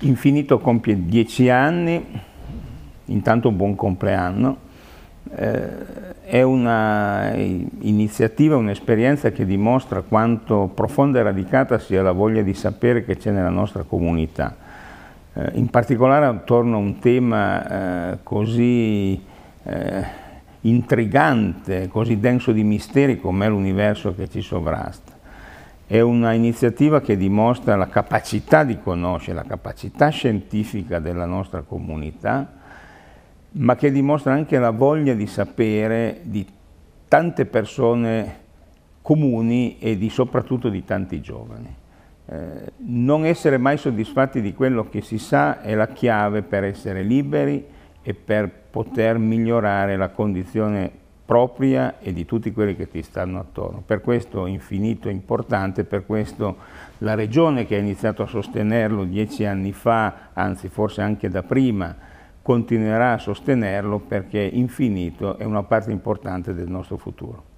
Infinito compie dieci anni, intanto buon compleanno. Eh, è un'iniziativa, un'esperienza che dimostra quanto profonda e radicata sia la voglia di sapere che c'è nella nostra comunità. Eh, in particolare attorno a un tema eh, così eh, intrigante, così denso di misteri come l'universo che ci sovrasta. È una iniziativa che dimostra la capacità di conoscere, la capacità scientifica della nostra comunità, ma che dimostra anche la voglia di sapere di tante persone comuni e di, soprattutto di tanti giovani. Eh, non essere mai soddisfatti di quello che si sa è la chiave per essere liberi e per poter migliorare la condizione propria e di tutti quelli che ti stanno attorno. Per questo infinito è importante, per questo la Regione che ha iniziato a sostenerlo dieci anni fa, anzi forse anche da prima, continuerà a sostenerlo perché infinito è una parte importante del nostro futuro.